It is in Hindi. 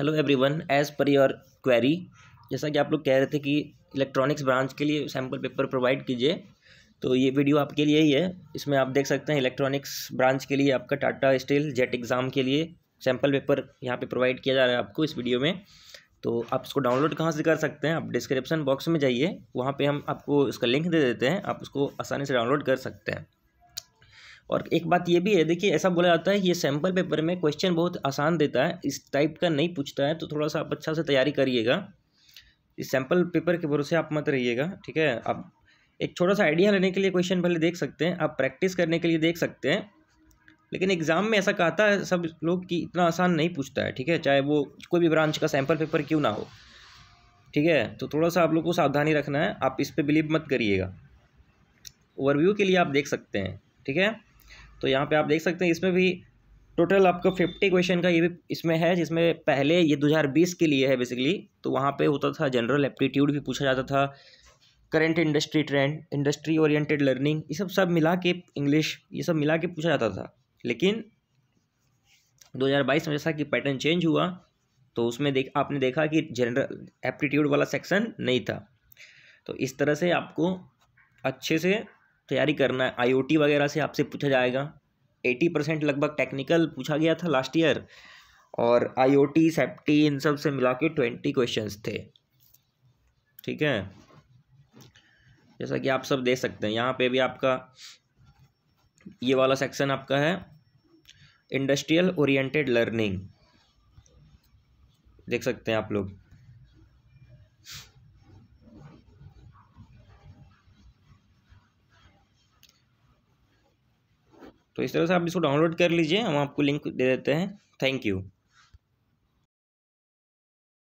hello everyone as per your query जैसा कि आप लोग कह रहे थे कि इलेक्ट्रॉनिक्स ब्रांच के लिए सैम्पल पेपर प्रोवाइड कीजिए तो ये वीडियो आपके लिए ही है इसमें आप देख सकते हैं इलेक्ट्रॉनिक्स ब्रांच के लिए आपका टाटा स्टील जेट एग्ज़ाम के लिए सैम्पल पेपर यहाँ पे प्रोवाइड किया जा रहा है आपको इस वीडियो में तो आप इसको डाउनलोड कहाँ से कर सकते हैं आप डिस्क्रिप्शन बॉक्स में जाइए वहाँ पर हम आपको इसका लिंक दे देते हैं आप उसको आसानी से डाउनलोड कर सकते हैं और एक बात ये भी है देखिए ऐसा बोला जाता है ये सैम्पल पेपर में क्वेश्चन बहुत आसान देता है इस टाइप का नहीं पूछता है तो थोड़ा सा आप अच्छा से तैयारी करिएगा इस सैम्पल पेपर के भरोसे आप मत रहिएगा ठीक है आप एक छोटा सा आइडिया लेने के लिए क्वेश्चन पहले देख सकते हैं आप प्रैक्टिस करने के लिए देख सकते हैं लेकिन एग्ज़ाम में ऐसा कहता है सब लोग कि इतना आसान नहीं पूछता है ठीक है चाहे वो कोई भी ब्रांच का सैम्पल पेपर क्यों ना हो ठीक है तो थोड़ा सा आप लोग को सावधानी रखना है आप इस पर बिलीव मत करिएगा ओवरव्यू के लिए आप देख सकते हैं ठीक है तो यहाँ पे आप देख सकते हैं इसमें भी टोटल आपका फिफ्टी क्वेश्चन का ये भी इसमें है जिसमें पहले ये बीस के लिए है बेसिकली तो वहाँ पे होता था जनरल एप्टीट्यूड भी पूछा जाता था current industry trend industry oriented learning ये सब सब मिला के इंग्लिश ये सब मिला के पूछा जाता था लेकिन 2022 में जैसा कि पैटर्न चेंज हुआ तो उसमें देख आपने देखा कि जनरल एप्टीट्यूड वाला सेक्शन नहीं था तो इस तरह से आपको अच्छे से तैयारी करना है आईओटी वगैरह से आपसे पूछा जाएगा एटी परसेंट लगभग टेक्निकल पूछा गया था लास्ट ईयर और आईओटी सेफ्टी इन सब से मिला के ट्वेंटी क्वेश्चन थे ठीक है जैसा कि आप सब देख सकते हैं यहाँ पे भी आपका ये वाला सेक्शन आपका है इंडस्ट्रियल ओरिएंटेड लर्निंग देख सकते हैं आप लोग तो इस तरह से आप इसको डाउनलोड कर लीजिए हम आपको लिंक दे देते हैं थैंक यू